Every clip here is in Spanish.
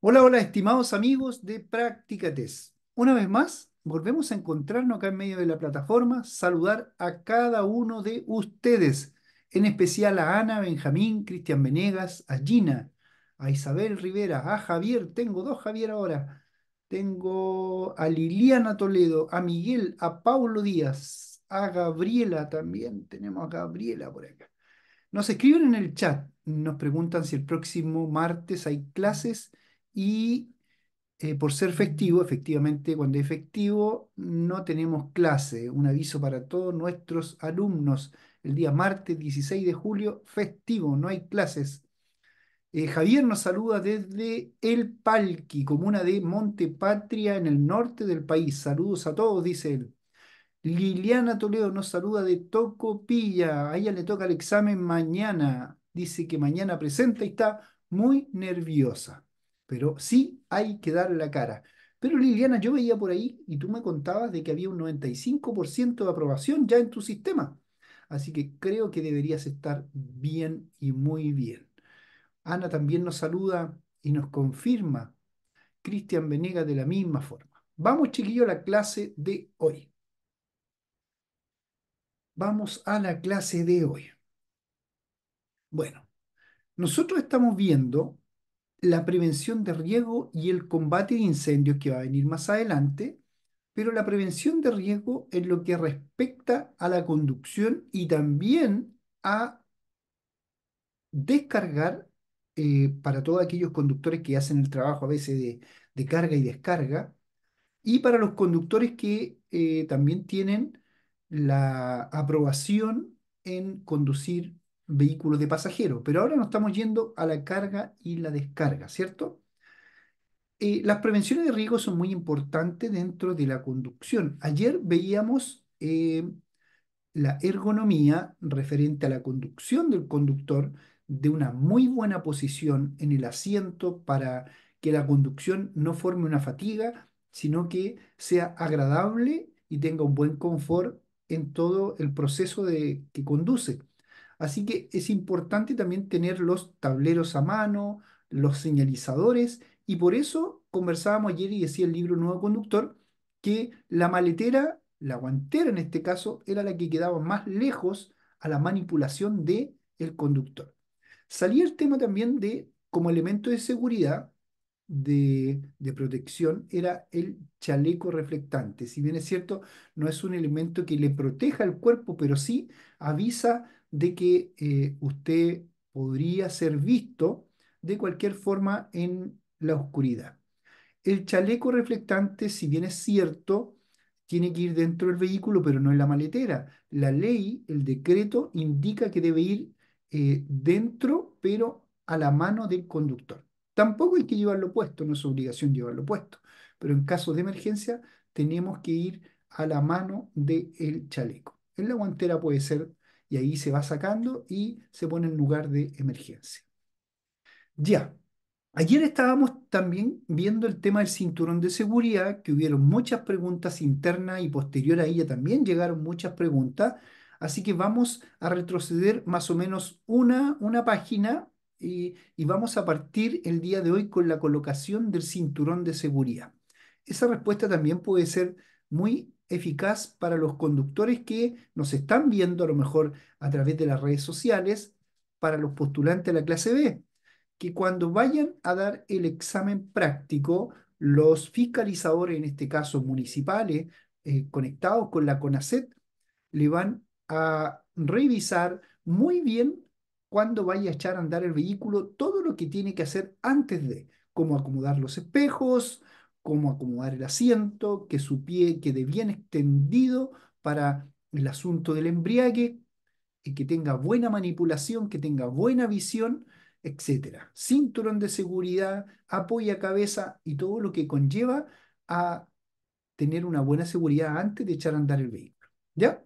Hola, hola, estimados amigos de Práctica test Una vez más, volvemos a encontrarnos acá en medio de la plataforma, saludar a cada uno de ustedes, en especial a Ana, Benjamín, Cristian Venegas, a Gina, a Isabel Rivera, a Javier, tengo dos Javier ahora, tengo a Liliana Toledo, a Miguel, a Paulo Díaz, a Gabriela también, tenemos a Gabriela por acá. Nos escriben en el chat, nos preguntan si el próximo martes hay clases y eh, por ser festivo, efectivamente, cuando es festivo no tenemos clase. Un aviso para todos nuestros alumnos. El día martes 16 de julio, festivo, no hay clases. Eh, Javier nos saluda desde El Palqui, comuna de Montepatria, en el norte del país. Saludos a todos, dice él. Liliana Toledo nos saluda de Tocopilla. A ella le toca el examen mañana. Dice que mañana presenta y está muy nerviosa pero sí hay que dar la cara. Pero Liliana, yo veía por ahí y tú me contabas de que había un 95% de aprobación ya en tu sistema. Así que creo que deberías estar bien y muy bien. Ana también nos saluda y nos confirma. Cristian Venegas de la misma forma. Vamos, chiquillo, a la clase de hoy. Vamos a la clase de hoy. Bueno, nosotros estamos viendo la prevención de riesgo y el combate de incendios que va a venir más adelante, pero la prevención de riesgo en lo que respecta a la conducción y también a descargar eh, para todos aquellos conductores que hacen el trabajo a veces de, carga y descarga, y para los conductores que eh, también tienen la aprobación en conducir vehículos de pasajeros, pero ahora nos estamos yendo a la carga y la descarga, ¿cierto? Eh, las prevenciones de riesgo son muy importantes dentro de la conducción. Ayer veíamos eh, la ergonomía referente a la conducción del conductor de una muy buena posición en el asiento para que la conducción no forme una fatiga, sino que sea agradable y tenga un buen confort en todo el proceso de, que conduce. Así que es importante también tener los tableros a mano, los señalizadores, y por eso conversábamos ayer y decía el libro Nuevo Conductor que la maletera, la guantera en este caso, era la que quedaba más lejos a la manipulación del el conductor. Salía el tema también de, como elemento de seguridad, de, de, protección era el chaleco reflectante. Si bien es cierto, no es un elemento que le proteja el cuerpo, pero sí avisa de que eh, usted podría ser visto de cualquier forma en la oscuridad. El chaleco reflectante, si bien es cierto, tiene que ir dentro del vehículo, pero no en la maletera. La ley, el decreto, indica que debe ir eh, dentro, pero a la mano del conductor. Tampoco hay que llevarlo puesto, no es obligación llevarlo puesto, pero en caso de emergencia tenemos que ir a la mano del chaleco. En la guantera puede ser y ahí se va sacando y se pone en lugar de emergencia. Ya, ayer estábamos también viendo el tema del cinturón de seguridad, que hubieron muchas preguntas internas y posterior a ella también llegaron muchas preguntas, así que vamos a retroceder más o menos una, una página y, y vamos a partir el día de hoy con la colocación del cinturón de seguridad. Esa respuesta también puede ser muy eficaz para los conductores que nos están viendo a lo mejor a través de las redes sociales, para los postulantes de la clase B, que cuando vayan a dar el examen práctico, los fiscalizadores, en este caso municipales, eh, conectados con la CONACET, le van a revisar muy bien cuando vaya a echar a andar el vehículo todo lo que tiene que hacer antes de, como acomodar los espejos, cómo acomodar el asiento, que su pie quede bien extendido para el asunto del embriague, y eh, que tenga buena manipulación, que tenga buena visión, etc. Cinturón de seguridad, apoya cabeza y todo lo que conlleva a tener una buena seguridad antes de echar a andar el vehículo. ¿Ya?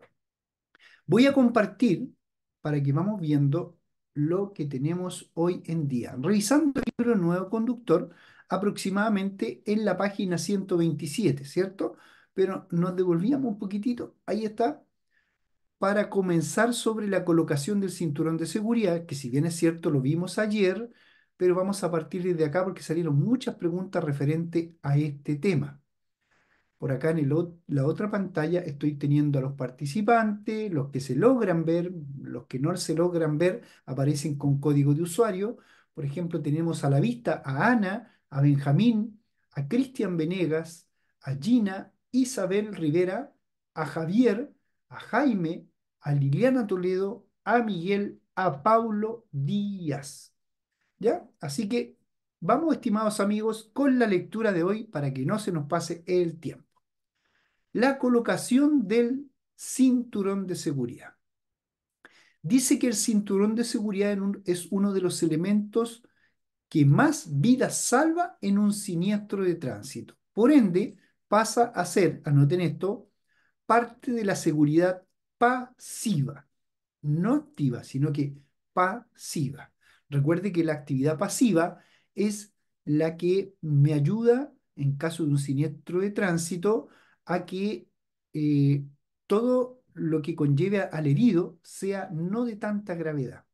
Voy a compartir para que vamos viendo lo que tenemos hoy en día. Revisando el libro Nuevo Conductor, aproximadamente en la página 127, ¿cierto? Pero nos devolvíamos un poquitito, ahí está, para comenzar sobre la colocación del cinturón de seguridad, que si bien es cierto lo vimos ayer, pero vamos a partir desde acá porque salieron muchas preguntas referentes a este tema. Por acá en la otra pantalla estoy teniendo a los participantes, los que se logran ver, los que no se logran ver aparecen con código de usuario. Por ejemplo, tenemos a la vista a Ana, a Benjamín, a Cristian Venegas, a Gina, Isabel Rivera, a Javier, a Jaime, a Liliana Toledo, a Miguel, a Paulo Díaz. ¿Ya? Así que vamos, estimados amigos, con la lectura de hoy para que no se nos pase el tiempo. La colocación del cinturón de seguridad. Dice que el cinturón de seguridad es uno de los elementos que más vida salva en un siniestro de tránsito. Por ende, pasa a ser, anoten esto, parte de la seguridad pasiva, no activa, sino que pasiva. Recuerde que la actividad pasiva es la que me ayuda, en caso de un siniestro de tránsito, a que eh, todo lo que conlleve al herido sea no de tanta gravedad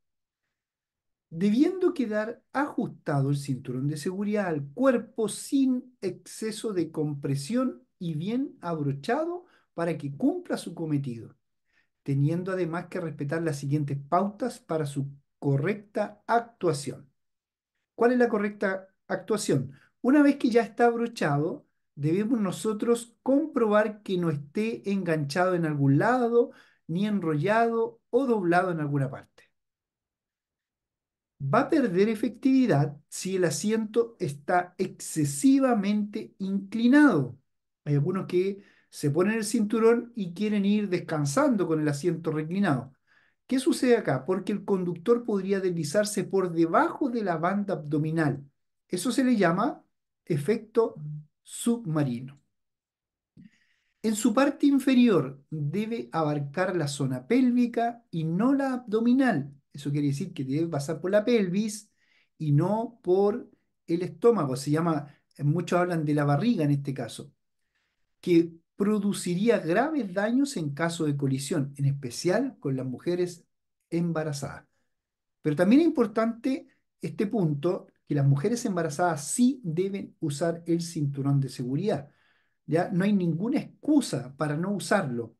debiendo quedar ajustado el cinturón de seguridad al cuerpo sin exceso de compresión y bien abrochado para que cumpla su cometido, teniendo además que respetar las siguientes pautas para su correcta actuación. ¿Cuál es la correcta actuación? Una vez que ya está abrochado, debemos nosotros comprobar que no esté enganchado en algún lado, ni enrollado o doblado en alguna parte va a perder efectividad si el asiento está excesivamente inclinado. Hay algunos que se ponen el cinturón y quieren ir descansando con el asiento reclinado. ¿Qué sucede acá? Porque el conductor podría deslizarse por debajo de la banda abdominal. Eso se le llama efecto submarino. En su parte inferior debe abarcar la zona pélvica y no la abdominal, eso quiere decir que debe pasar por la pelvis y no por el estómago. Se llama, muchos hablan de la barriga en este caso, que produciría graves daños en caso de colisión, en especial con las mujeres embarazadas. Pero también es importante este punto, que las mujeres embarazadas sí deben usar el cinturón de seguridad. ¿ya? No hay ninguna excusa para no usarlo.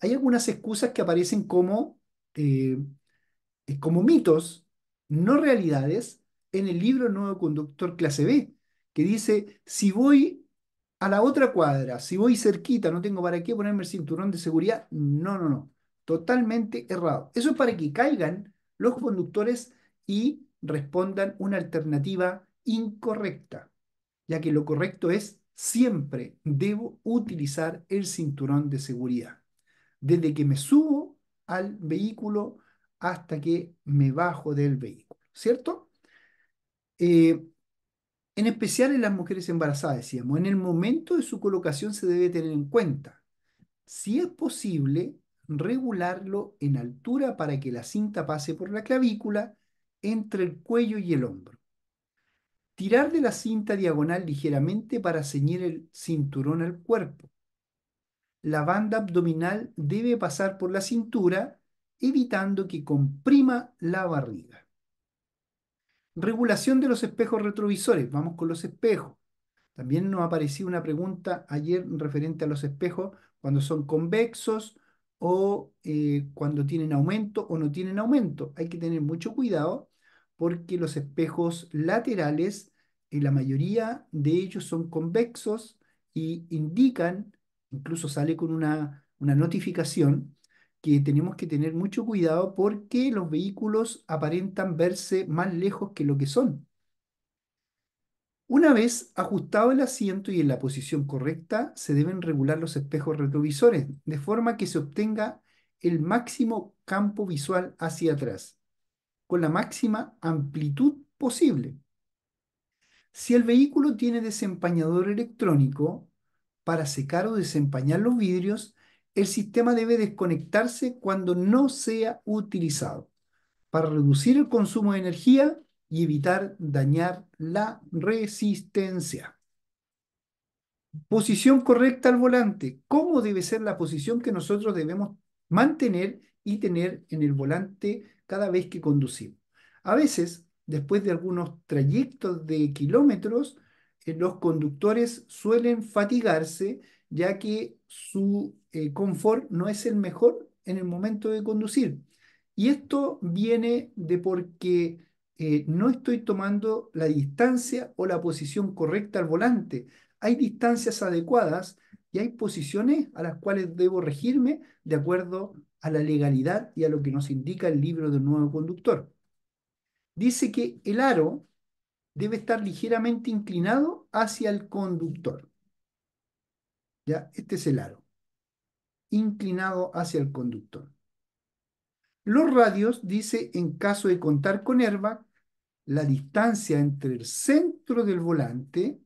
Hay algunas excusas que aparecen como eh, como mitos, no realidades, en el libro Nuevo Conductor Clase B, que dice, si voy a la otra cuadra, si voy cerquita, no tengo para qué ponerme el cinturón de seguridad. No, no, no. Totalmente errado. Eso es para que caigan los conductores y respondan una alternativa incorrecta, ya que lo correcto es siempre debo utilizar el cinturón de seguridad. Desde que me subo al vehículo, hasta que me bajo del vehículo, ¿cierto? Eh, en especial en las mujeres embarazadas, decíamos, en el momento de su colocación se debe tener en cuenta, si es posible, regularlo en altura para que la cinta pase por la clavícula, entre el cuello y el hombro. Tirar de la cinta diagonal ligeramente para ceñir el cinturón al cuerpo. La banda abdominal debe pasar por la cintura evitando que comprima la barriga. Regulación de los espejos retrovisores. Vamos con los espejos. También nos apareció una pregunta ayer referente a los espejos cuando son convexos o eh, cuando tienen aumento o no tienen aumento. Hay que tener mucho cuidado porque los espejos laterales, eh, la mayoría de ellos son convexos y indican, incluso sale con una, una notificación que tenemos que tener mucho cuidado porque los vehículos aparentan verse más lejos que lo que son. Una vez ajustado el asiento y en la posición correcta, se deben regular los espejos retrovisores, de forma que se obtenga el máximo campo visual hacia atrás, con la máxima amplitud posible. Si el vehículo tiene desempañador electrónico, para secar o desempañar los vidrios el sistema debe desconectarse cuando no sea utilizado para reducir el consumo de energía y evitar dañar la resistencia. Posición correcta al volante. ¿Cómo debe ser la posición que nosotros debemos mantener y tener en el volante cada vez que conducimos? A veces, después de algunos trayectos de kilómetros, eh, los conductores suelen fatigarse ya que su eh, confort no es el mejor en el momento de conducir. Y esto viene de porque eh, no estoy tomando la distancia o la posición correcta al volante. Hay distancias adecuadas y hay posiciones a las cuales debo regirme de acuerdo a la legalidad y a lo que nos indica el libro del nuevo conductor. Dice que el aro debe estar ligeramente inclinado hacia el conductor. Este es el aro, inclinado hacia el conductor. Los radios, dice, en caso de contar con airbag, la distancia entre el centro del volante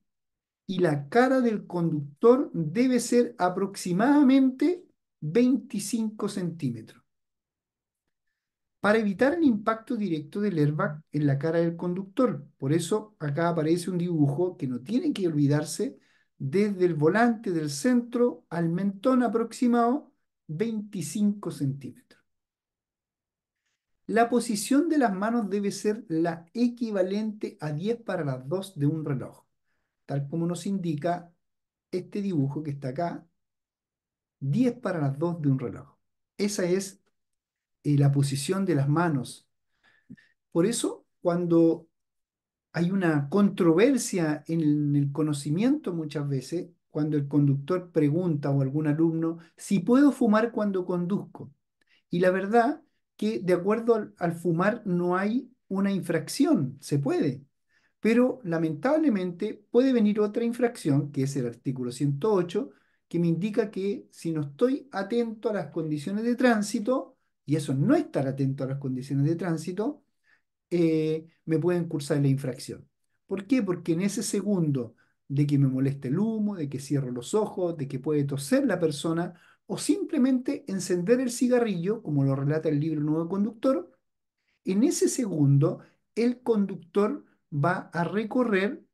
y la cara del conductor debe ser aproximadamente 25 centímetros. Para evitar el impacto directo del airbag en la cara del conductor. Por eso acá aparece un dibujo que no tiene que olvidarse desde el volante del centro al mentón aproximado 25 centímetros. La posición de las manos debe ser la equivalente a 10 para las 2 de un reloj, tal como nos indica este dibujo que está acá, 10 para las 2 de un reloj. Esa es eh, la posición de las manos. Por eso, cuando hay una controversia en el conocimiento muchas veces cuando el conductor pregunta o algún alumno si puedo fumar cuando conduzco. Y la verdad que de acuerdo al, fumar no hay una infracción, se puede, pero lamentablemente puede venir otra infracción, que es el artículo 108, que me indica que si no estoy atento a las condiciones de tránsito, y eso no estar atento a las condiciones de tránsito, eh, me pueden cursar la infracción. ¿Por qué? Porque en ese segundo de que me moleste el humo, de que cierro los ojos, de que puede toser la persona, o simplemente encender el cigarrillo, como lo relata el libro Nuevo Conductor, en ese segundo el conductor va a recorrer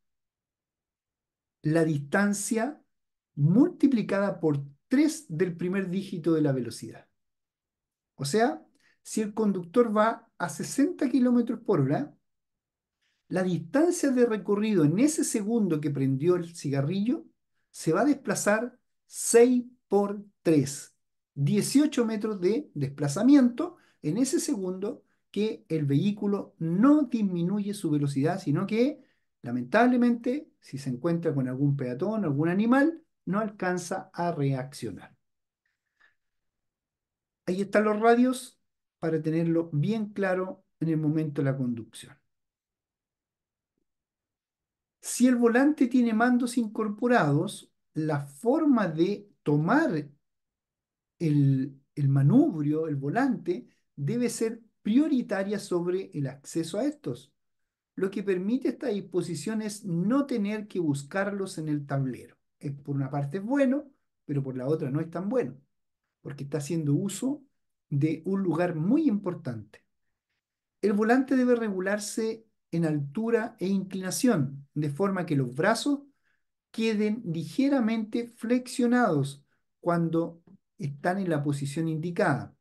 la distancia multiplicada por 3 del primer dígito de la velocidad. O sea, si el conductor va a 60 kilómetros por hora, la distancia de recorrido en ese segundo que prendió el cigarrillo se va a desplazar 6 por 3, 18 metros de desplazamiento en ese segundo que el vehículo no disminuye su velocidad, sino que lamentablemente, si se encuentra con algún peatón, o algún animal, no alcanza a reaccionar. Ahí están los radios para tenerlo bien claro en el momento de la conducción. Si el volante tiene mandos incorporados, la forma de tomar el, manubrio, el volante, debe ser prioritaria sobre el acceso a estos, lo que permite esta disposición es no tener que buscarlos en el tablero. por una parte es bueno, pero por la otra no es tan bueno, porque está haciendo uso de un lugar muy importante. El volante debe regularse en altura e inclinación, de forma que los brazos queden ligeramente flexionados cuando están en la posición indicada.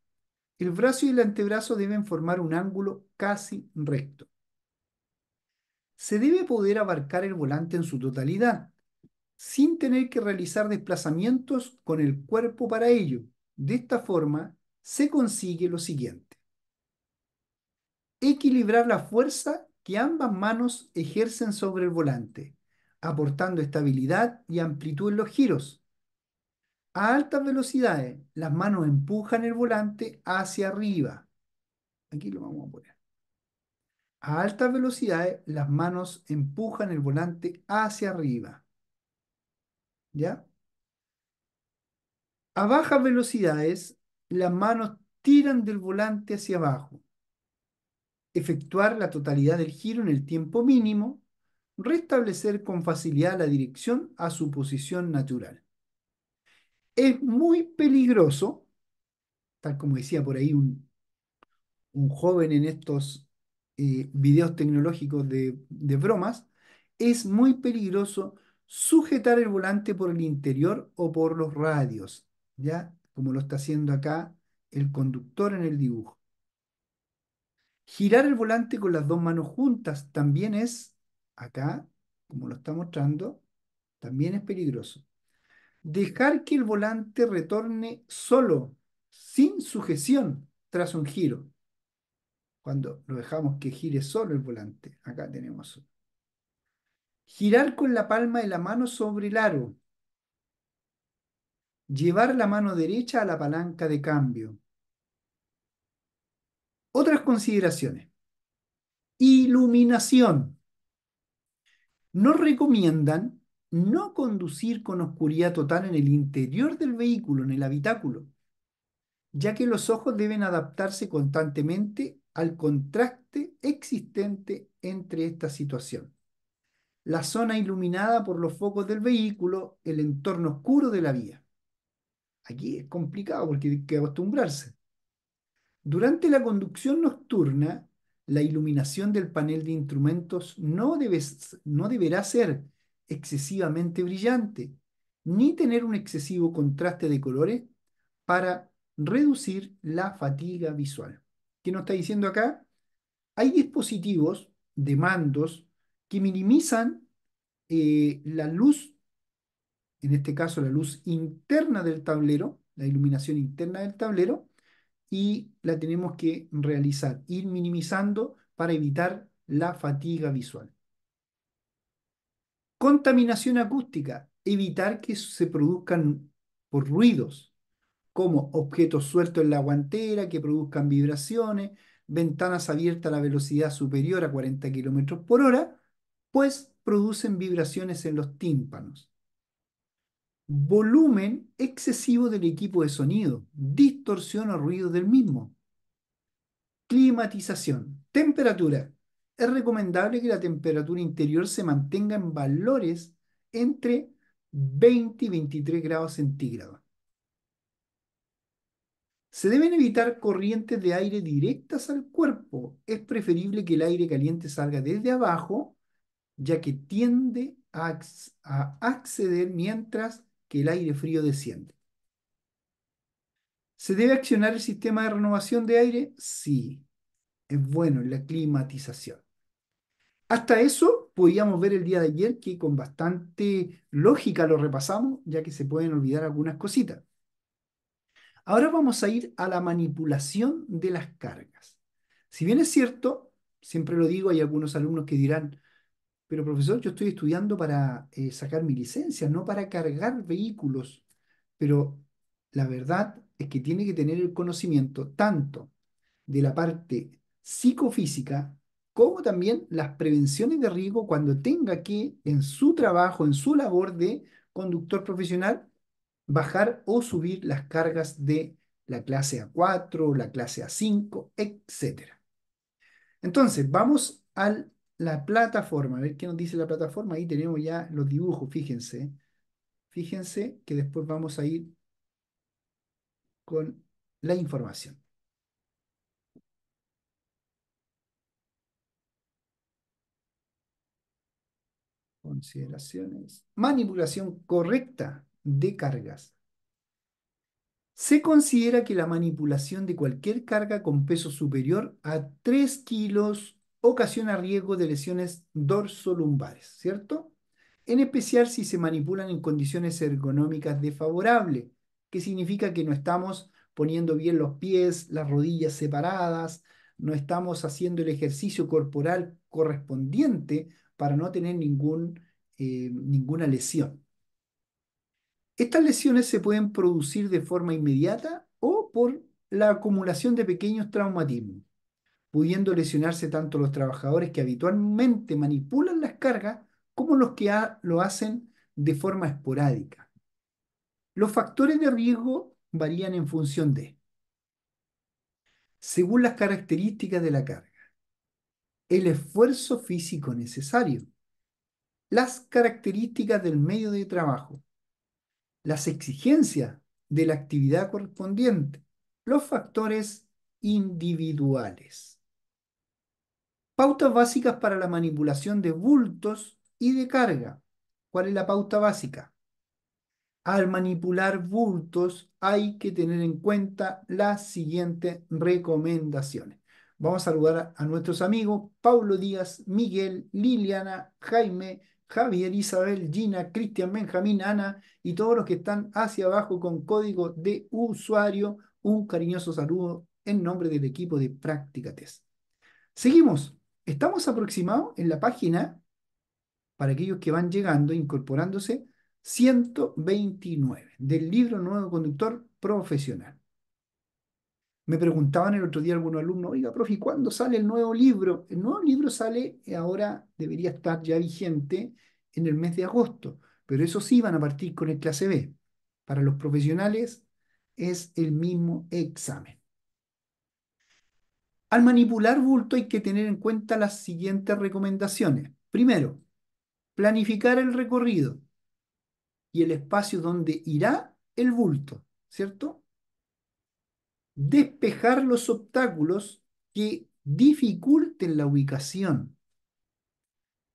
El brazo y el antebrazo deben formar un ángulo casi recto. Se debe poder abarcar el volante en su totalidad, sin tener que realizar desplazamientos con el cuerpo para ello. De esta forma, se consigue lo siguiente. Equilibrar la fuerza que ambas manos ejercen sobre el volante, aportando estabilidad y amplitud en los giros. A altas velocidades, las manos empujan el volante hacia arriba. Aquí lo vamos a poner. A altas velocidades, las manos empujan el volante hacia arriba. ¿Ya? A bajas velocidades, las manos tiran del volante hacia abajo. Efectuar la totalidad del giro en el tiempo mínimo. Restablecer con facilidad la dirección a su posición natural. Es muy peligroso, tal como decía por ahí un, joven en estos eh, videos tecnológicos de, de bromas, es muy peligroso sujetar el volante por el interior o por los radios, ¿ya? como lo está haciendo acá el conductor en el dibujo. Girar el volante con las dos manos juntas también es, acá, como lo está mostrando, también es peligroso. Dejar que el volante retorne solo, sin sujeción, tras un giro. Cuando lo dejamos que gire solo el volante, acá tenemos. Girar con la palma de la mano sobre el aro, llevar la mano derecha a la palanca de cambio. Otras consideraciones. Iluminación. Nos recomiendan no conducir con oscuridad total en el interior del vehículo, en el habitáculo, ya que los ojos deben adaptarse constantemente al contraste existente entre esta situación. La zona iluminada por los focos del vehículo, el entorno oscuro de la vía. Aquí es complicado porque hay que acostumbrarse. Durante la conducción nocturna, la iluminación del panel de instrumentos no, no deberá ser excesivamente brillante, ni tener un excesivo contraste de colores para reducir la fatiga visual. ¿Qué nos está diciendo acá? Hay dispositivos de mandos que minimizan eh, la luz en este caso la luz interna del tablero, la iluminación interna del tablero, y la tenemos que realizar, ir minimizando para evitar la fatiga visual. Contaminación acústica, evitar que se produzcan por ruidos, como objetos sueltos en la guantera que produzcan vibraciones, ventanas abiertas a la velocidad superior a 40 km por hora, pues producen vibraciones en los tímpanos volumen excesivo del equipo de sonido, distorsión o ruido del mismo. Climatización, temperatura. Es recomendable que la temperatura interior se mantenga en valores entre 20 y 23 grados centígrados. Se deben evitar corrientes de aire directas al cuerpo. Es preferible que el aire caliente salga desde abajo, ya que tiende a, acceder mientras el aire frío desciende. ¿Se debe accionar el sistema de renovación de aire? Sí, es bueno la climatización. Hasta eso podíamos ver el día de ayer que con bastante lógica lo repasamos, ya que se pueden olvidar algunas cositas. Ahora vamos a ir a la manipulación de las cargas. Si bien es cierto, siempre lo digo, hay algunos alumnos que dirán, pero profesor, yo estoy estudiando para eh, sacar mi licencia, no para cargar vehículos. Pero la verdad es que tiene que tener el conocimiento tanto de la parte psicofísica como también las prevenciones de riesgo cuando tenga que, en su trabajo, en su labor de conductor profesional, bajar o subir las cargas de la clase A4, la clase A5, etc. Entonces, vamos al la plataforma, a ver qué nos dice la plataforma. Ahí tenemos ya los dibujos, fíjense. Fíjense que después vamos a ir con la información. Consideraciones. Manipulación correcta de cargas. Se considera que la manipulación de cualquier carga con peso superior a 3 kilos ocasiona riesgo de lesiones dorsolumbares, ¿cierto? En especial si se manipulan en condiciones ergonómicas desfavorables, que significa que no estamos poniendo bien los pies, las rodillas separadas, no estamos haciendo el ejercicio corporal correspondiente para no tener ningún, eh, ninguna lesión. Estas lesiones se pueden producir de forma inmediata o por la acumulación de pequeños traumatismos pudiendo lesionarse tanto los trabajadores que habitualmente manipulan las cargas como los que lo hacen de forma esporádica. Los factores de riesgo varían en función de, según las características de la carga, el esfuerzo físico necesario, las características del medio de trabajo, las exigencias de la actividad correspondiente, los factores individuales. Pautas básicas para la manipulación de bultos y de carga. ¿Cuál es la pauta básica? Al manipular bultos hay que tener en cuenta las siguientes recomendaciones. Vamos a saludar a nuestros amigos Pablo Díaz, Miguel, Liliana, Jaime, Javier, Isabel, Gina, Cristian, Benjamín, Ana y todos los que están hacia abajo con código de usuario. Un cariñoso saludo en nombre del equipo de Práctica Test. Seguimos. Estamos aproximados en la página, para aquellos que van llegando, incorporándose, 129 del libro Nuevo Conductor Profesional. Me preguntaban el otro día algunos alumnos, oiga, profe, ¿y cuándo sale el nuevo libro? El nuevo libro sale eh, ahora, debería estar ya vigente en el mes de agosto, pero eso sí van a partir con el clase B. Para los profesionales es el mismo examen. Al manipular bulto hay que tener en cuenta las siguientes recomendaciones. Primero, planificar el recorrido y el espacio donde irá el bulto, ¿cierto? Despejar los obstáculos que dificulten la ubicación.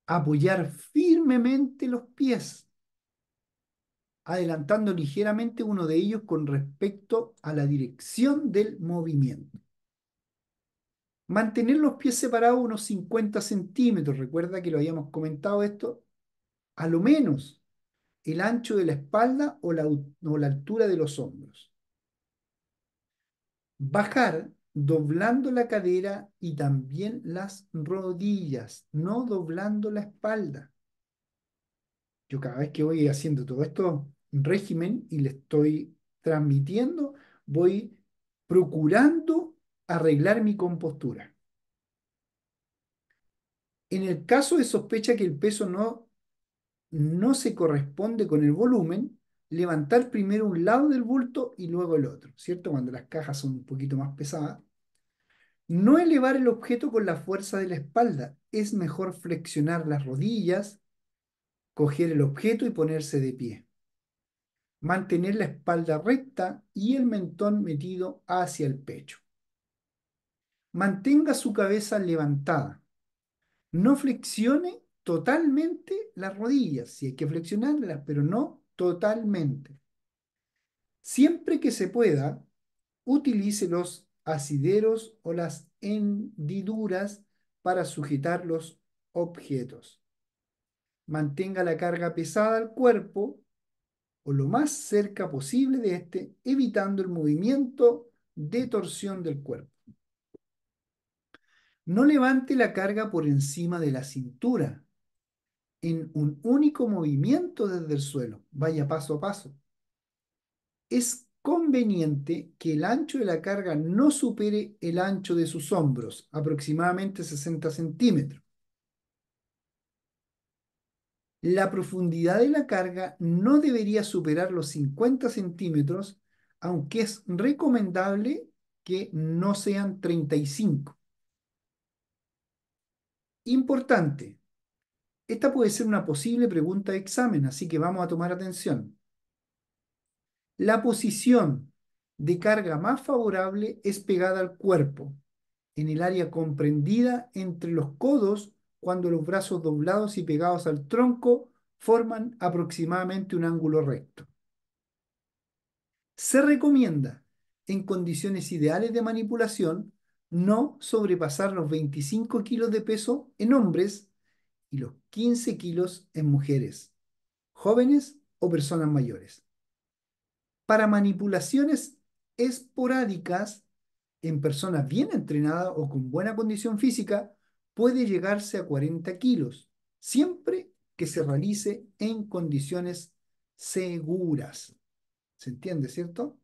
Apoyar firmemente los pies, adelantando ligeramente uno de ellos con respecto a la dirección del movimiento. Mantener los pies separados unos 50 centímetros, recuerda que lo habíamos comentado esto, a lo menos el ancho de la espalda o la, altura de los hombros. Bajar doblando la cadera y también las rodillas, no doblando la espalda. Yo cada vez que voy haciendo todo esto régimen y le estoy transmitiendo, voy procurando arreglar mi compostura. En el caso de sospecha que el peso no, no se corresponde con el volumen, levantar primero un lado del bulto y luego el otro, ¿cierto? Cuando las cajas son un poquito más pesadas. No elevar el objeto con la fuerza de la espalda. Es mejor flexionar las rodillas, coger el objeto y ponerse de pie. Mantener la espalda recta y el mentón metido hacia el pecho. Mantenga su cabeza levantada. No flexione totalmente las rodillas, si hay que flexionarlas, pero no totalmente. Siempre que se pueda, utilice los asideros o las hendiduras para sujetar los objetos. Mantenga la carga pesada al cuerpo o lo más cerca posible de este, evitando el movimiento de torsión del cuerpo. No levante la carga por encima de la cintura. En un único movimiento desde el suelo, vaya paso a paso. Es conveniente que el ancho de la carga no supere el ancho de sus hombros, aproximadamente 60 centímetros. La profundidad de la carga no debería superar los 50 centímetros, aunque es recomendable que no sean 35. Importante, esta puede ser una posible pregunta de examen, así que vamos a tomar atención. La posición de carga más favorable es pegada al cuerpo, en el área comprendida entre los codos cuando los brazos doblados y pegados al tronco forman aproximadamente un ángulo recto. Se recomienda, en condiciones ideales de manipulación, no sobrepasar los 25 kilos de peso en hombres y los 15 kilos en mujeres, jóvenes o personas mayores. Para manipulaciones esporádicas en personas bien entrenadas o con buena condición física, puede llegarse a 40 kilos, siempre que se realice en condiciones seguras. ¿Se entiende, cierto?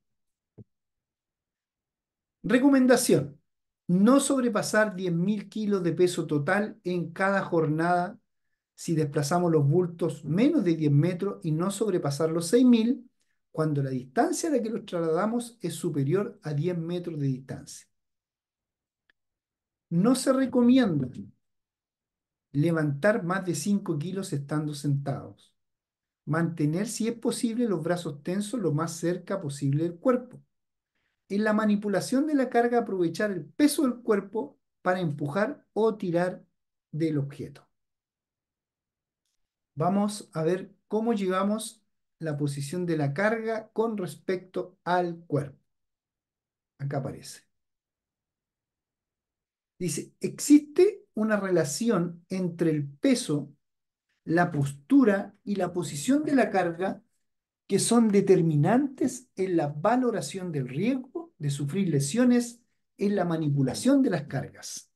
Recomendación no sobrepasar 10.000 kilos de peso total en cada jornada si desplazamos los bultos menos de 10 metros y no sobrepasar los 6.000 cuando la distancia a la que los trasladamos es superior a 10 metros de distancia. No se recomienda levantar más de 5 kilos estando sentados. Mantener, si es posible, los brazos tensos lo más cerca posible del cuerpo en la manipulación de la carga aprovechar el peso del cuerpo para empujar o tirar del objeto. Vamos a ver cómo llevamos la posición de la carga con respecto al cuerpo. Acá aparece. Dice, existe una relación entre el peso, la postura y la posición de la carga que son determinantes en la valoración del riesgo de sufrir lesiones en la manipulación de las cargas.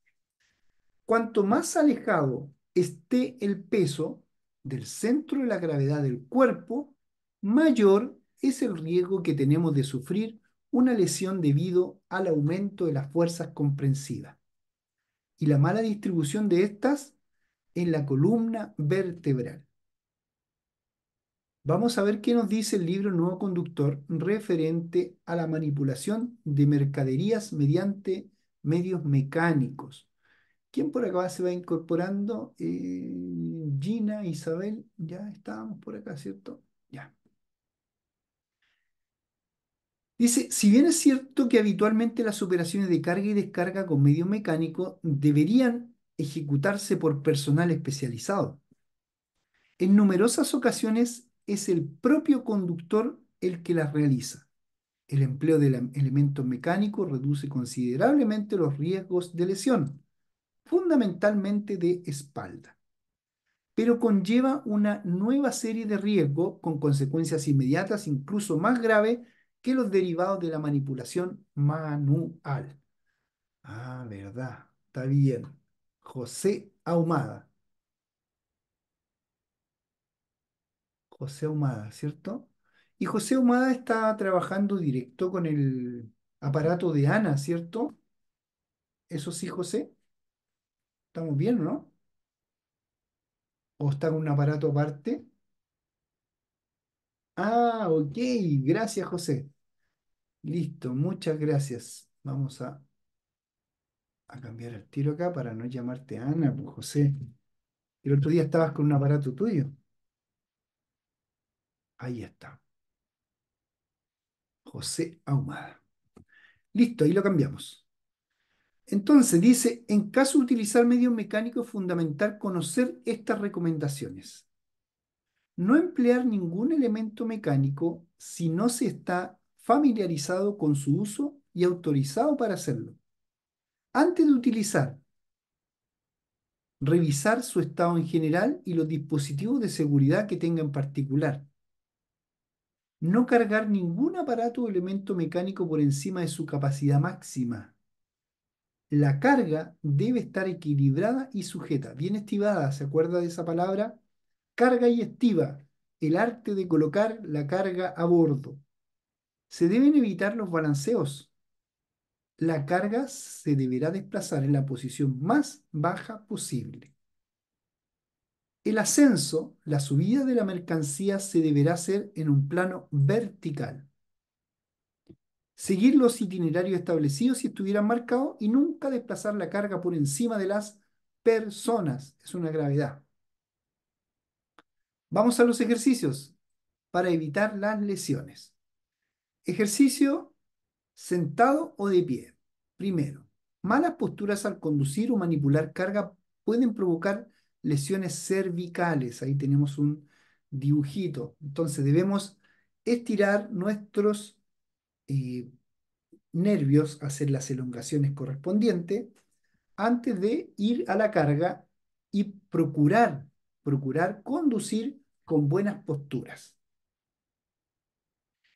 Cuanto más alejado esté el peso del centro de la gravedad del cuerpo, mayor es el riesgo que tenemos de sufrir una lesión debido al aumento de las fuerzas comprensivas y la mala distribución de estas en la columna vertebral. Vamos a ver qué nos dice el libro Nuevo Conductor referente a la manipulación de mercaderías mediante medios mecánicos. ¿Quién por acá se va incorporando? Eh, Gina, Isabel, ya estábamos por acá, ¿cierto? Ya. Dice, si bien es cierto que habitualmente las operaciones de carga y descarga con medio mecánico deberían ejecutarse por personal especializado, en numerosas ocasiones es el propio conductor el que las realiza. El empleo del elemento mecánico reduce considerablemente los riesgos de lesión, fundamentalmente de espalda, pero conlleva una nueva serie de riesgos con consecuencias inmediatas incluso más graves que los derivados de la manipulación manual. Ah, verdad, está bien. José Ahumada. José Ahumada, ¿cierto? Y José Ahumada está trabajando directo con el aparato de Ana, ¿cierto? Eso sí, José. ¿Estamos bien, no? ¿O está con un aparato aparte? Ah, ok. Gracias, José. Listo, muchas gracias. Vamos a, a cambiar el tiro acá para no llamarte Ana, pues, José. El otro día estabas con un aparato tuyo. Ahí está. José Ahumada. Listo, ahí lo cambiamos. Entonces dice, en caso de utilizar medios mecánicos es fundamental conocer estas recomendaciones. No emplear ningún elemento mecánico si no se está familiarizado con su uso y autorizado para hacerlo. Antes de utilizar, revisar su estado en general y los dispositivos de seguridad que tenga en particular no cargar ningún aparato o elemento mecánico por encima de su capacidad máxima. La carga debe estar equilibrada y sujeta, bien estivada, ¿se acuerda de esa palabra? Carga y estiva, el arte de colocar la carga a bordo. Se deben evitar los balanceos. La carga se deberá desplazar en la posición más baja posible. El ascenso, la subida de la mercancía se deberá hacer en un plano vertical. Seguir los itinerarios establecidos si estuvieran marcados y nunca desplazar la carga por encima de las personas. Es una gravedad. Vamos a los ejercicios para evitar las lesiones. Ejercicio sentado o de pie. Primero, malas posturas al conducir o manipular carga pueden provocar lesiones cervicales. Ahí tenemos un dibujito. Entonces debemos estirar nuestros eh, nervios, hacer las elongaciones correspondientes, antes de ir a la carga y procurar, procurar conducir con buenas posturas.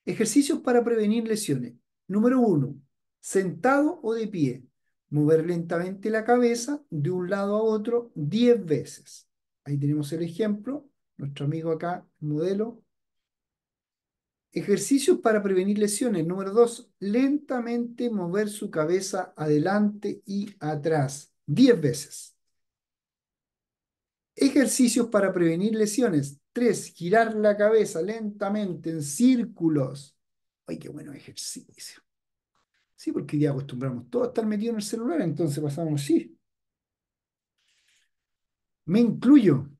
Ejercicios para prevenir lesiones. Número uno, sentado o de pie mover lentamente la cabeza de un lado a otro 10 veces. Ahí tenemos el ejemplo, nuestro amigo acá, modelo. Ejercicios para prevenir lesiones. Número 2, lentamente mover su cabeza adelante y atrás 10 veces. Ejercicios para prevenir lesiones. 3, girar la cabeza lentamente en círculos. ¡Ay, qué bueno ejercicio! Sí, porque ya acostumbramos todos a estar metidos en el celular, entonces pasamos, sí. Me incluyo.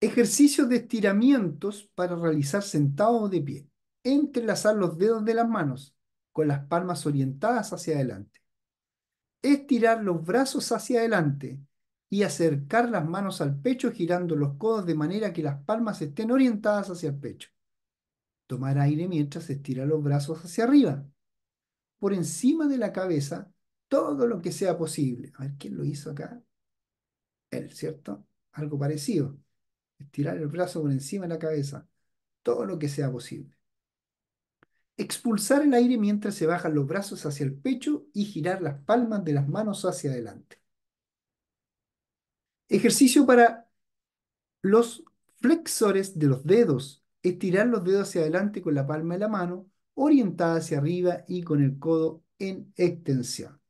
Ejercicios de estiramientos para realizar sentado de pie. Entrelazar los dedos de las manos con las palmas orientadas hacia adelante. Estirar los brazos hacia adelante y acercar las manos al pecho girando los codos de manera que las palmas estén orientadas hacia el pecho. Tomar aire mientras estira los brazos hacia arriba por encima de la cabeza todo lo que sea posible. A ver, ¿quién lo hizo acá? Él, ¿cierto? Algo parecido. Estirar el brazo por encima de la cabeza. Todo lo que sea posible. Expulsar el aire mientras se bajan los brazos hacia el pecho y girar las palmas de las manos hacia adelante. Ejercicio para los flexores de los dedos. Estirar los dedos hacia adelante con la palma de la mano orientada hacia arriba y con el codo en extensión.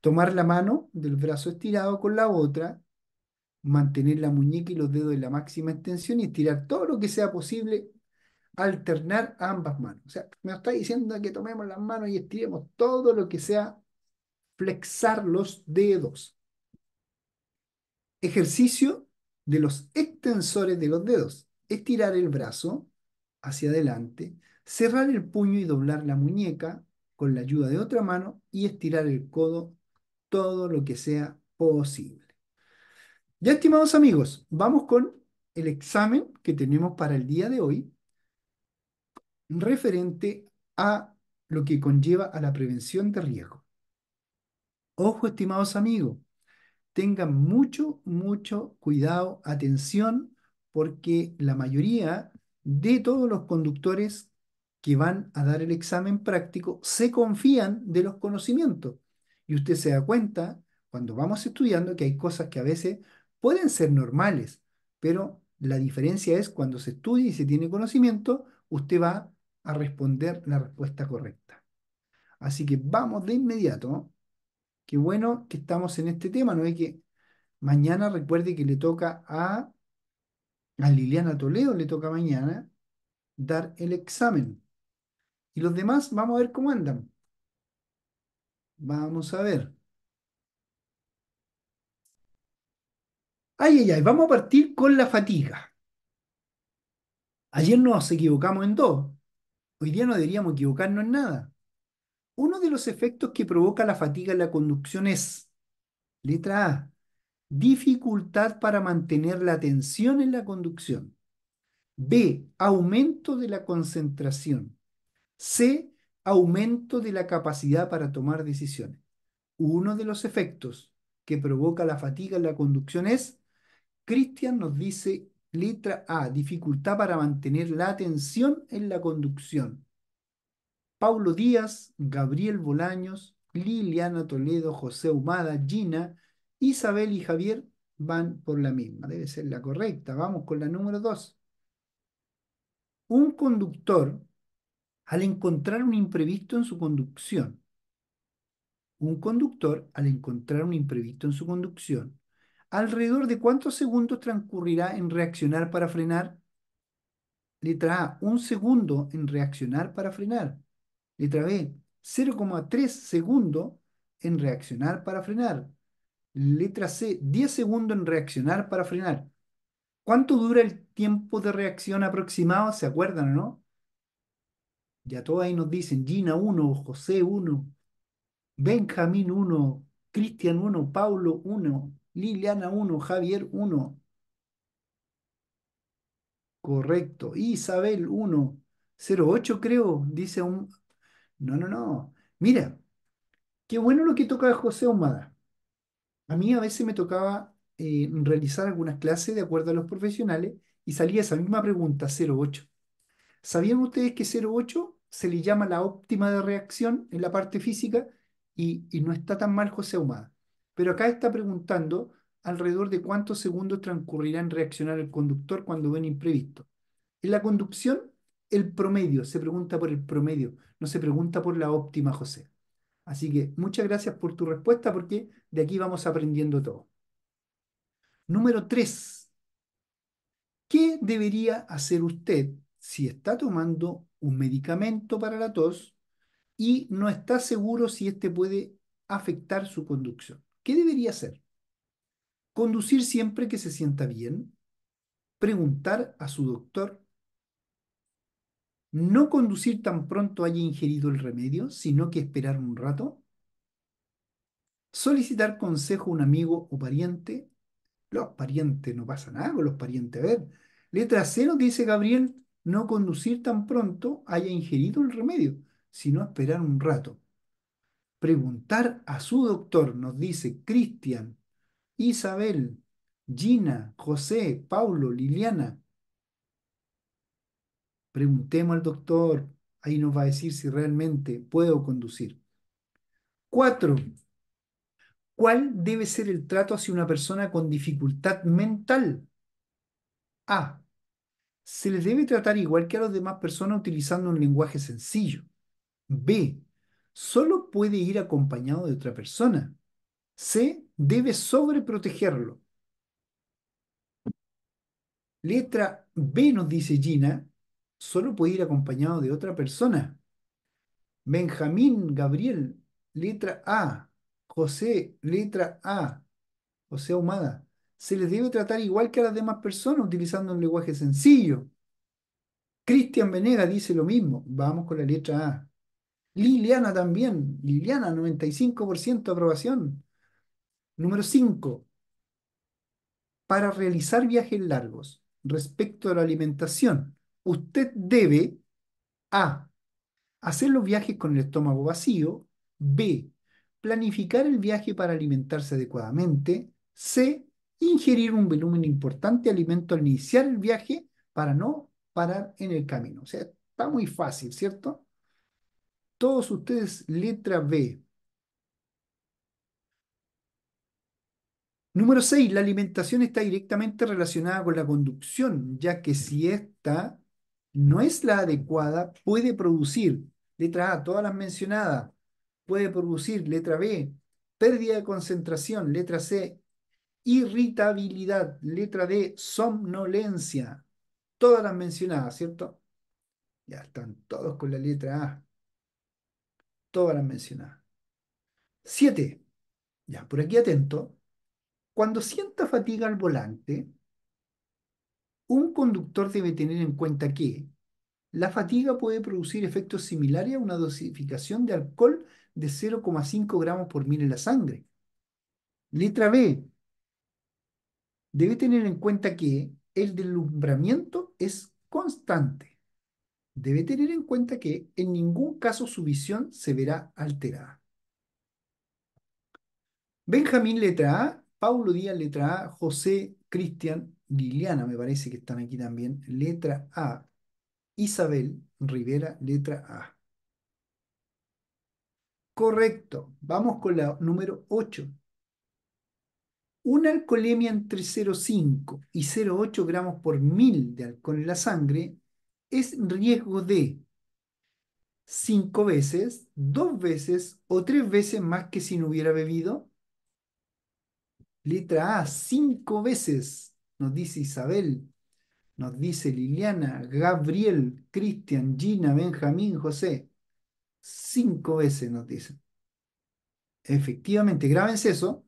Tomar la mano del brazo estirado con la otra, mantener la muñeca y los dedos en la máxima extensión y estirar todo lo que sea posible, alternar ambas manos. O sea, me está diciendo que tomemos las manos y estiremos todo lo que sea, flexar los dedos. Ejercicio de los extensores de los dedos. Estirar el brazo hacia adelante, cerrar el puño y doblar la muñeca con la ayuda de otra mano y estirar el codo todo lo que sea posible. Ya estimados amigos, vamos con el examen que tenemos para el día de hoy referente a lo que conlleva a la prevención de riesgo. Ojo, estimados amigos, tengan mucho, mucho cuidado, atención, porque la mayoría de todos los conductores que van a dar el examen práctico se confían de los conocimientos. Y usted se da cuenta, cuando vamos estudiando, que hay cosas que a veces pueden ser normales, pero la diferencia es cuando se estudia y se tiene conocimiento, usted va a responder la respuesta correcta. Así que vamos de inmediato. Qué bueno que estamos en este tema, ¿no? es que mañana recuerde que le toca a, a Liliana Toledo, le toca mañana dar el examen. Y los demás, vamos a ver cómo andan. Vamos a ver. Ay, ay, ay, vamos a partir con la fatiga. Ayer nos equivocamos en dos. Hoy día no deberíamos equivocarnos en nada. Uno de los efectos que provoca la fatiga en la conducción es, letra A, dificultad para mantener la atención en la conducción. B, aumento de la concentración. C. Aumento de la capacidad para tomar decisiones. Uno de los efectos que provoca la fatiga en la conducción es, Cristian nos dice, letra A, dificultad para mantener la atención en la conducción. Paulo Díaz, Gabriel Bolaños, Liliana Toledo, José Humada, Gina, Isabel y Javier van por la misma. Debe ser la correcta. Vamos con la número dos Un conductor al encontrar un imprevisto en su conducción. Un conductor, al encontrar un imprevisto en su conducción, ¿alrededor de cuántos segundos transcurrirá en reaccionar para frenar? Letra A, un segundo en reaccionar para frenar. Letra B, 0,3 segundos en reaccionar para frenar. Letra C, 10 segundos en reaccionar para frenar. ¿Cuánto dura el tiempo de reacción aproximado? ¿Se acuerdan o no? Ya todos ahí nos dicen Gina 1, José 1, Benjamín 1, Cristian 1, Paulo 1, Liliana 1, Javier 1. Correcto. Isabel 1, 08 creo, dice un... No, no, no. Mira, qué bueno lo que toca José Ahumada. A mí a veces me tocaba eh, realizar algunas clases de acuerdo a los profesionales y salía esa misma pregunta, 08. ¿Sabían ustedes que 08 se le llama la óptima de reacción en la parte física y, no está tan mal José Ahumada. Pero acá está preguntando alrededor de cuántos segundos transcurrirá en reaccionar el conductor cuando ven imprevisto. En la conducción, el promedio, se pregunta por el promedio, no se pregunta por la óptima, José. Así que muchas gracias por tu respuesta porque de aquí vamos aprendiendo todo. Número 3. ¿Qué debería hacer usted si está tomando un medicamento para la tos y no está seguro si este puede afectar su conducción. ¿Qué debería hacer? Conducir siempre que se sienta bien, preguntar a su doctor, no conducir tan pronto haya ingerido el remedio, sino que esperar un rato, solicitar consejo a un amigo o pariente, los parientes no pasa nada con los parientes, a ver, letra cero que dice Gabriel, no conducir tan pronto haya ingerido el remedio, sino esperar un rato. Preguntar a su doctor, nos dice Cristian, Isabel, Gina, José, Paulo, Liliana. Preguntemos al doctor, ahí nos va a decir si realmente puedo conducir. Cuatro, ¿cuál debe ser el trato hacia una persona con dificultad mental? A se les debe tratar igual que a las demás personas utilizando un lenguaje sencillo. B. Solo puede ir acompañado de otra persona. C. Debe sobreprotegerlo. Letra B nos dice Gina, solo puede ir acompañado de otra persona. Benjamín Gabriel, letra A. José, letra A. José Ahumada, se les debe tratar igual que a las demás personas, utilizando un lenguaje sencillo. Cristian Venega dice lo mismo. Vamos con la letra A. Liliana también. Liliana, 95% de aprobación. Número 5. Para realizar viajes largos respecto a la alimentación, usted debe A. Hacer los viajes con el estómago vacío. B. Planificar el viaje para alimentarse adecuadamente. C ingerir un volumen importante de alimento al iniciar el viaje para no parar en el camino. O sea, está muy fácil, ¿cierto? Todos ustedes, letra B. Número 6. La alimentación está directamente relacionada con la conducción, ya que si esta no es la adecuada, puede producir, letra A, todas las mencionadas, puede producir, letra B, pérdida de concentración, letra C, irritabilidad, letra D, somnolencia, todas las mencionadas, ¿cierto? Ya están todos con la letra A, todas las mencionadas. 7. Ya, por aquí atento. Cuando sienta fatiga al volante, un conductor debe tener en cuenta que la fatiga puede producir efectos similares a una dosificación de alcohol de 0,5 gramos por mil en la sangre. Letra B debe tener en cuenta que el deslumbramiento es constante. Debe tener en cuenta que en ningún caso su visión se verá alterada. Benjamín, letra A. Paulo Díaz, letra A. José, Cristian, Liliana, me parece que están aquí también, letra A. Isabel Rivera, letra A. Correcto. Vamos con la número 8. Una alcoholemia entre 0,5 y 0,8 gramos por mil de alcohol en la sangre es riesgo de cinco veces, dos veces o tres veces más que si no hubiera bebido. Letra A, cinco veces, nos dice Isabel, nos dice Liliana, Gabriel, Cristian, Gina, Benjamín, José. cinco veces nos dicen. Efectivamente, grábense eso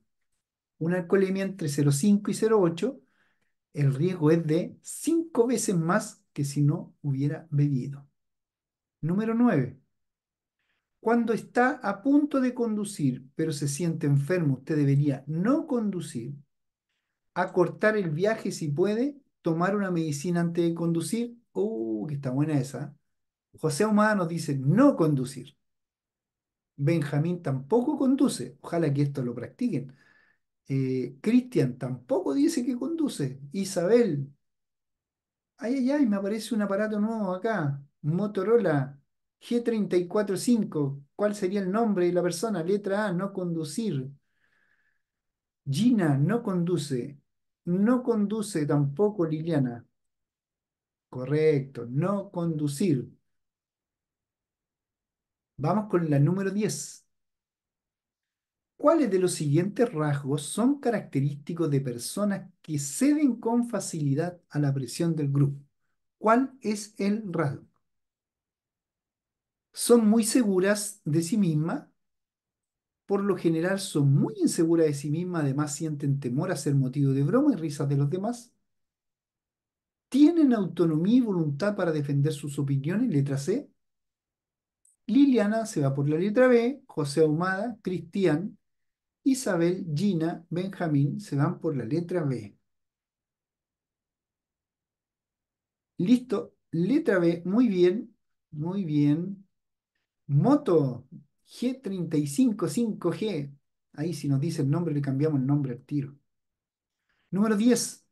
una alcoholemia entre 0,5 y 0,8, el riesgo es de 5 veces más que si no hubiera bebido. Número 9. Cuando está a punto de conducir, pero se siente enfermo, usted debería no conducir, acortar el viaje si puede, tomar una medicina antes de conducir. ¡Uh, que está buena esa! ¿eh? José Humano dice no conducir. Benjamín tampoco conduce. Ojalá que esto lo practiquen. Eh, Cristian tampoco dice que conduce. Isabel, ay, ay, ay, me aparece un aparato nuevo acá. Motorola G345. ¿Cuál sería el nombre de la persona? Letra A, no conducir. Gina, no conduce. No conduce tampoco Liliana. Correcto, no conducir. Vamos con la número 10. ¿Cuáles de los siguientes rasgos son característicos de personas que ceden con facilidad a la presión del grupo? ¿Cuál es el rasgo? Son muy seguras de sí mismas, por lo general son muy inseguras de sí mismas, además sienten temor a ser motivo de broma y risas de los demás. Tienen autonomía y voluntad para defender sus opiniones, letra C. Liliana se va por la letra B, José Ahumada, Cristian, Isabel, Gina, Benjamín se van por la letra B. Listo, letra B, muy bien, muy bien. Moto, g 355 g Ahí si nos dice el nombre le cambiamos el nombre al tiro. Número 10.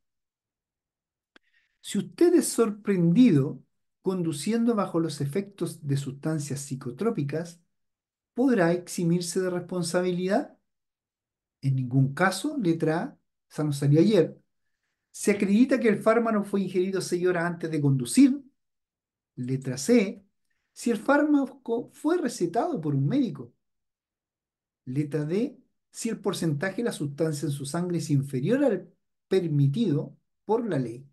Si usted es sorprendido conduciendo bajo los efectos de sustancias psicotrópicas, ¿podrá eximirse de responsabilidad? En ningún caso, letra A, esa no salió ayer, se acredita que el fármaco fue ingerido seis horas antes de conducir. Letra C, si el fármaco fue recetado por un médico. Letra D, si el porcentaje de la sustancia en su sangre es inferior al permitido por la ley.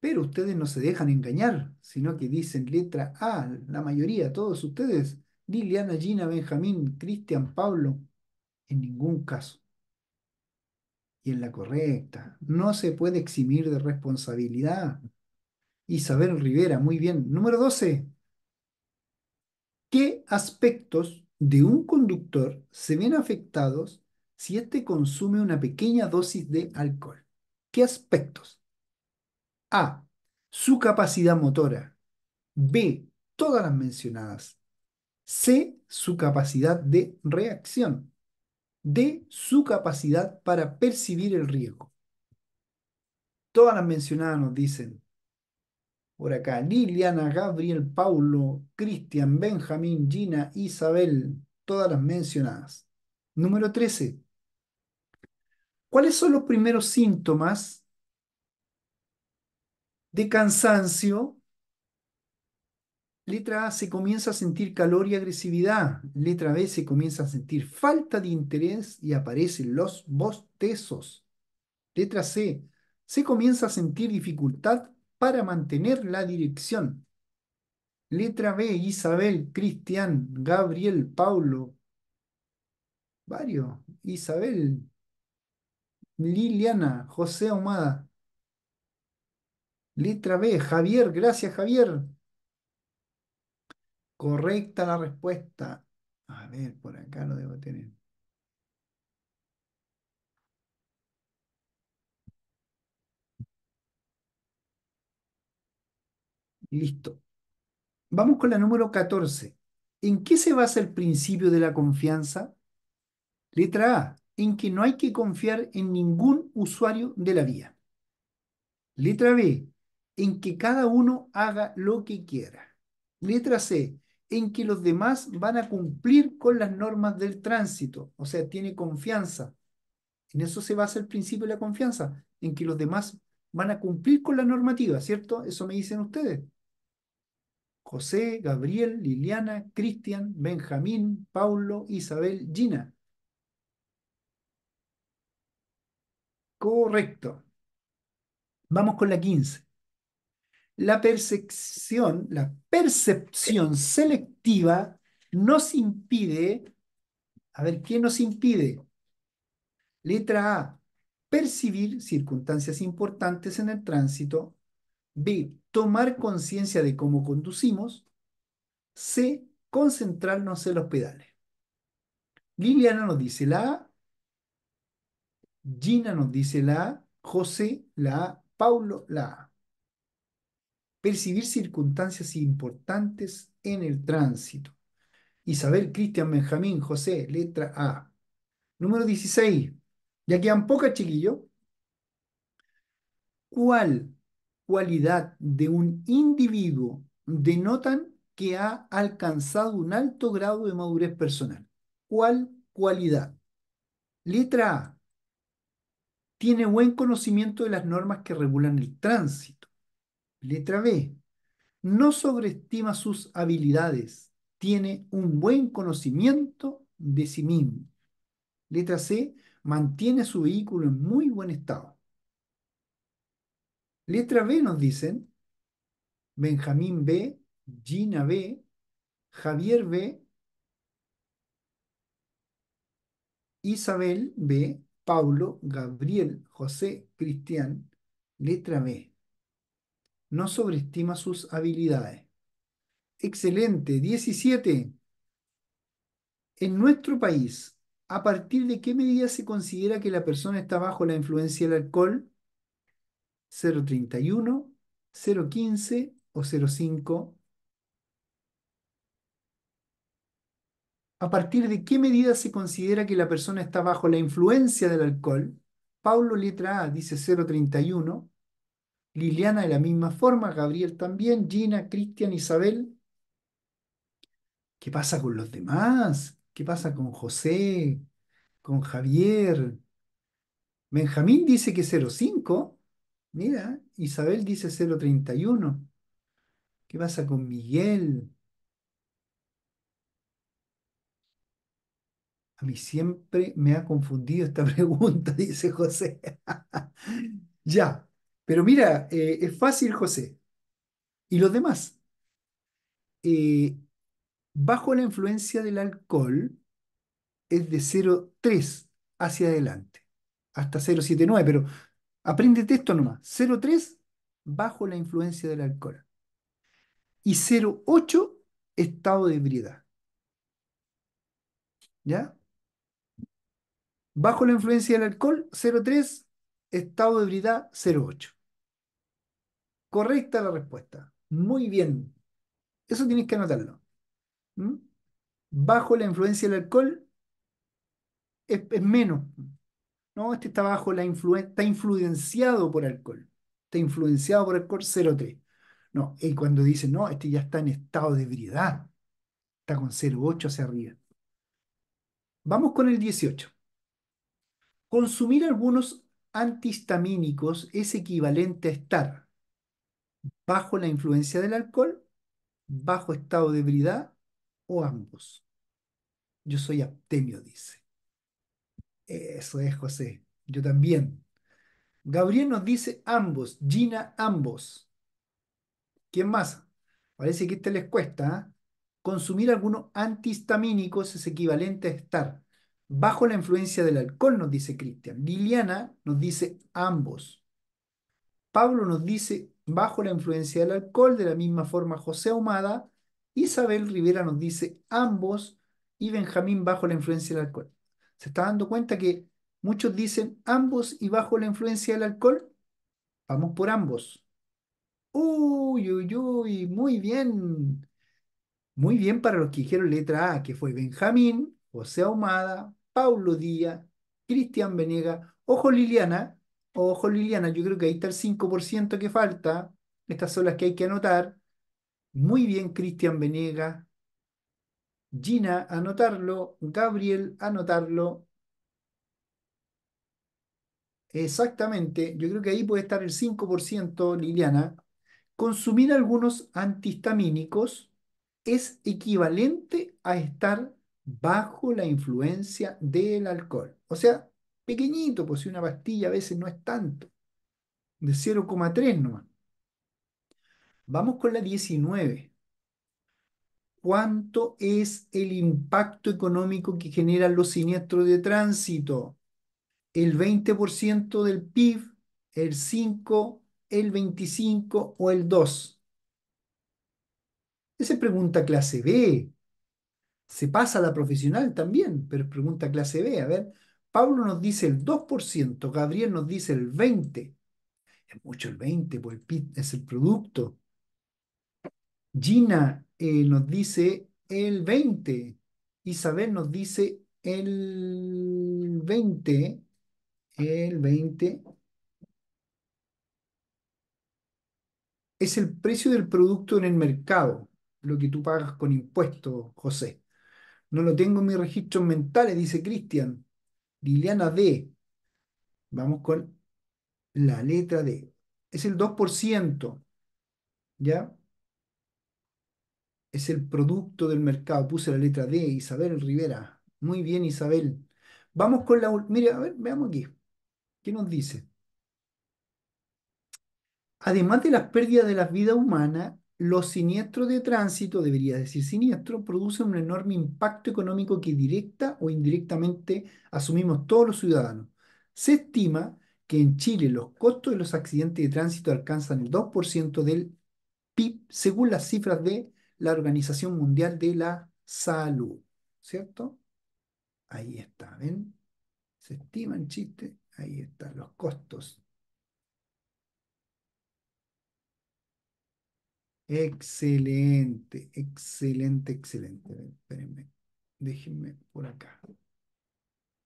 Pero ustedes no se dejan engañar, sino que dicen letra A, la mayoría, todos ustedes, Liliana, Gina, Benjamín, Cristian, Pablo, en ningún caso, y en la correcta, no se puede eximir de responsabilidad. Isabel Rivera, muy bien. Número 12. ¿Qué aspectos de un conductor se ven afectados si éste consume una pequeña dosis de alcohol? ¿Qué aspectos? A. Su capacidad motora. B. Todas las mencionadas. C. Su capacidad de reacción de su capacidad para percibir el riesgo. Todas las mencionadas nos dicen, por acá, Liliana, Gabriel, Paulo, Cristian, Benjamín, Gina, Isabel, todas las mencionadas. Número 13. ¿Cuáles son los primeros síntomas de cansancio Letra A, se comienza a sentir calor y agresividad. Letra B, se comienza a sentir falta de interés y aparecen los bostezos. Letra C, se comienza a sentir dificultad para mantener la dirección. Letra B, Isabel, Cristian, Gabriel, Paulo, varios, Isabel, Liliana, José Ahumada. Letra B, Javier, gracias Javier. Correcta la respuesta. A ver, por acá lo debo tener. Listo. Vamos con la número 14. ¿En qué se basa el principio de la confianza? Letra A, en que no hay que confiar en ningún usuario de la vía. Letra B, en que cada uno haga lo que quiera. Letra C, en que los demás van a cumplir con las normas del tránsito, o sea, tiene confianza. En eso se basa el principio de la confianza, en que los demás van a cumplir con la normativa, ¿cierto? Eso me dicen ustedes. José, Gabriel, Liliana, Cristian, Benjamín, Paulo, Isabel, Gina. Correcto. Vamos con la 15 la percepción, la percepción selectiva nos impide, a ver, ¿qué nos impide? Letra A, percibir circunstancias importantes en el tránsito. B, tomar conciencia de cómo conducimos. C, concentrarnos en los pedales. Liliana nos dice la A, Gina nos dice la A, José la A, Paulo la A percibir circunstancias importantes en el tránsito. Isabel Cristian Benjamín José, letra A. Número 16. Ya quedan pocas, chiquillo. ¿Cuál cualidad de un individuo denotan que ha alcanzado un alto grado de madurez personal? ¿Cuál cualidad? Letra A. Tiene buen conocimiento de las normas que regulan el tránsito. Letra B. No sobreestima sus habilidades. Tiene un buen conocimiento de sí mismo. Letra C. Mantiene su vehículo en muy buen estado. Letra B nos dicen Benjamín B, Gina B, Javier B, Isabel B, Pablo, Gabriel, José, Cristian, letra B no sobreestima sus habilidades. Excelente. 17. En nuestro país, ¿a partir de qué medida se considera que la persona está bajo la influencia del alcohol? 031, 015 o 05. ¿A partir de qué medida se considera que la persona está bajo la influencia del alcohol? Paulo, letra A, dice 031. Liliana de la misma forma, Gabriel también, Gina, Cristian, Isabel. ¿Qué pasa con los demás? ¿Qué pasa con José? ¿Con Javier? Benjamín dice que 05. Mira, Isabel dice 031. ¿Qué pasa con Miguel? A mí siempre me ha confundido esta pregunta, dice José. ya, pero mira, eh, es fácil, José. ¿Y los demás? Eh, bajo la influencia del alcohol es de 0,3 hacia adelante, hasta 0,79, pero apréndete esto nomás, 0,3 bajo la influencia del alcohol y 0,8 estado de ebriedad. ¿Ya? Bajo la influencia del alcohol, 0,3, estado de ebriedad, 0,8. Correcta la respuesta. Muy bien. Eso tienes que anotarlo. ¿Mm? Bajo la influencia del alcohol es, menos. No, este está bajo la influencia, está influenciado por alcohol. Está influenciado por alcohol 0,3. No, y cuando dice, no, este ya está en estado de ebriedad. Está con 0,8 hacia arriba. Vamos con el 18. Consumir algunos antihistamínicos es equivalente a estar bajo la influencia del alcohol, bajo estado de ebriedad o ambos. Yo soy aptemio, dice. Eso es, José. Yo también. Gabriel nos dice ambos, Gina ambos. ¿Quién más? Parece que este les cuesta. ¿ah? Consumir algunos antihistamínicos es equivalente a estar bajo la influencia del alcohol, nos dice Cristian. Liliana nos dice ambos. Pablo nos dice bajo la influencia del alcohol, de la misma forma José Ahumada, Isabel Rivera nos dice ambos y Benjamín bajo la influencia del alcohol. ¿Se está dando cuenta que muchos dicen ambos y bajo la influencia del alcohol? Vamos por ambos. Uy, uy, uy, muy bien. Muy bien para los que dijeron letra A, que fue Benjamín, José Ahumada, Paulo Díaz, Cristian Venega, ojo Liliana, ojo Liliana, yo creo que ahí está el 5% que falta, estas son las que hay que anotar. Muy bien, Cristian Venega Gina, anotarlo. Gabriel, anotarlo. Exactamente, yo creo que ahí puede estar el 5%, Liliana. Consumir algunos antihistamínicos es equivalente a estar bajo la influencia del alcohol. O sea, pequeñito, pues si una pastilla a veces no es tanto, de 0,3 nomás. Vamos con la 19. ¿Cuánto es el impacto económico que generan los siniestros de tránsito? ¿El 20% del PIB, el 5, el 25 o el 2? Esa es pregunta clase B. Se pasa la profesional también, pero pregunta clase B. A ver, Pablo nos dice el 2%, Gabriel nos dice el 20%. Es mucho el 20, porque pues es el producto. Gina eh, nos dice el 20. Isabel nos dice el 20. El 20. Es el precio del producto en el mercado, lo que tú pagas con impuestos, José. No lo tengo en mis registros mentales, dice Cristian. Liliana D. Vamos con la letra D. Es el 2%. ¿Ya? Es el producto del mercado. Puse la letra D, Isabel Rivera. Muy bien, Isabel. Vamos con la... Mira, a ver, veamos aquí. ¿Qué nos dice? Además de las pérdidas de la vida humana, los siniestros de tránsito, debería decir siniestro, producen un enorme impacto económico que directa o indirectamente asumimos todos los ciudadanos. Se estima que en Chile los costos de los accidentes de tránsito alcanzan el 2% del PIB, según las cifras de la Organización Mundial de la Salud. ¿Cierto? Ahí está, ¿ven? Se estima en chiste. ahí están los costos Excelente, excelente, excelente. Espérenme, déjenme por acá.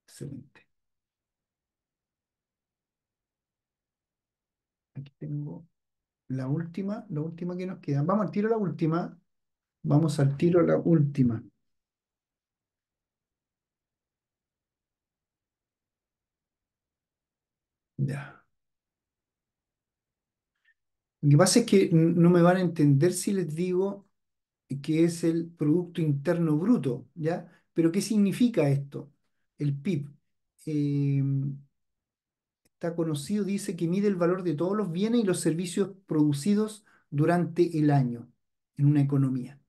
Excelente. Aquí tengo la última, la última que nos queda. Vamos al tiro a la última. Vamos al tiro a la última. Ya. Lo que pasa es que no me van a entender si les digo que es el Producto Interno Bruto, ¿ya? Pero ¿qué significa esto? El PIB. Em, está conocido, dice que mide el valor de todos los bienes y los servicios producidos durante el año en una economía.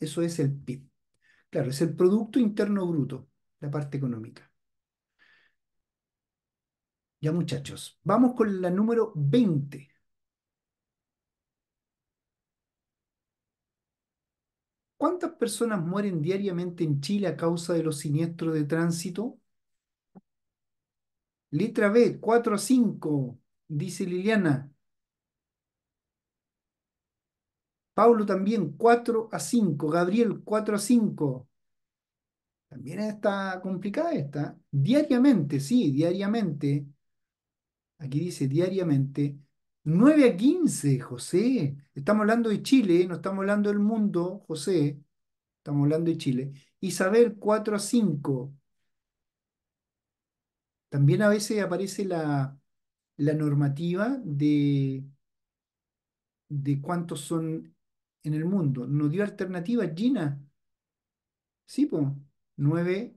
Eso es el PIB. Claro, es el Producto Interno Bruto, la parte económica. Ya muchachos, vamos con la número 20. ¿Cuántas personas mueren diariamente en Chile a causa de los siniestros de tránsito? Letra B, 4 a 5, dice Liliana. Pablo también, 4 a 5. Gabriel, 4 a 5. También está complicada esta. Diariamente, sí, diariamente. Aquí dice diariamente. 9 a 15, José. Estamos hablando de Chile, no estamos hablando del mundo, José. Estamos hablando de Chile. Isabel, 4 a 5. También a veces aparece la, la normativa de, de cuántos son en el mundo. No dio alternativa Gina. Sí, pues. 9,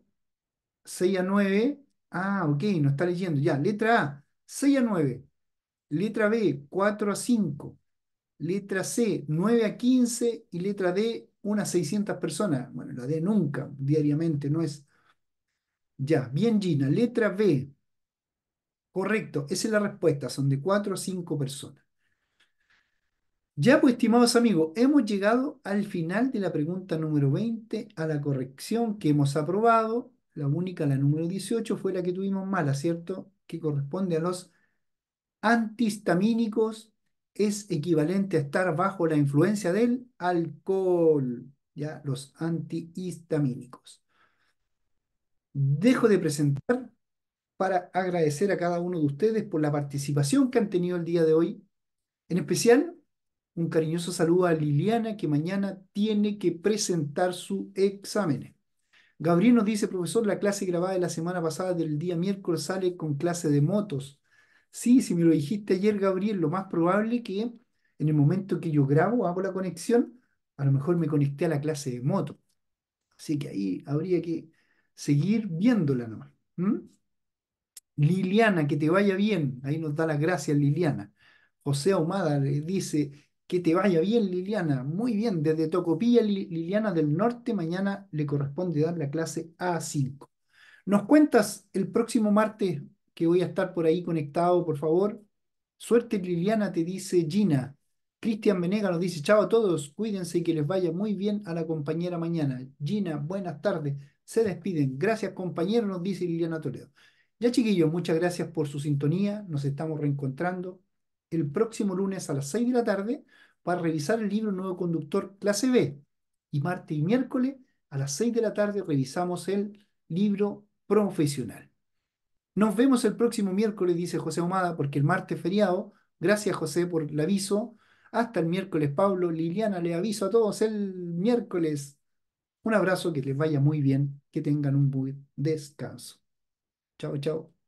6 a 9. Ah, ok, no está leyendo. Ya, letra A, 6 a 9. Letra B, 4 a 5. Letra C, 9 a 15. Y letra D, unas 600 personas. Bueno, la D nunca, diariamente, no es. Ya, bien Gina. Letra B. Correcto, esa es la respuesta. Son de 4 a 5 personas. Ya pues, estimados amigos, hemos llegado al final de la pregunta número 20, a la corrección que hemos aprobado. La única, la número 18, fue la que tuvimos mala, ¿cierto? Que corresponde a los antihistamínicos es equivalente a estar bajo la influencia del alcohol, ya los antihistamínicos. Dejo de presentar para agradecer a cada uno de ustedes por la participación que han tenido el día de hoy. En especial, un cariñoso saludo a Liliana que mañana tiene que presentar su examen. Gabriel nos dice, profesor, la clase grabada de la semana pasada del día miércoles sale con clase de motos sí, si me lo dijiste ayer, Gabriel, lo más probable es que en el momento que yo grabo, hago la conexión, a lo mejor me conecté a la clase de moto. Así que ahí habría que seguir viéndola nomás. Liliana, que te vaya bien. Ahí nos da las gracias Liliana. José Ahumada dice, que te vaya bien, Liliana. Muy bien, desde Tocopilla, Liliana del Norte, mañana le corresponde dar la clase A5. ¿Nos cuentas el próximo martes que voy a estar por ahí conectado, por favor. Suerte Liliana te dice Gina. Cristian Venega nos dice, chao a todos, cuídense y que les vaya muy bien a la compañera mañana. Gina, buenas tardes, se despiden. Gracias compañero, nos dice Liliana Toledo. Ya chiquillos, muchas gracias por su sintonía, nos estamos reencontrando el próximo lunes a las 6 de la tarde para revisar el libro Nuevo Conductor Clase B. Y martes y miércoles a las 6 de la tarde revisamos el libro profesional. Nos vemos el próximo miércoles, dice José Omada, porque el martes feriado. Gracias, José, por el aviso. Hasta el miércoles, Pablo. Liliana, le aviso a todos el miércoles. Un abrazo, que les vaya muy bien, que tengan un buen descanso. Chao, chao.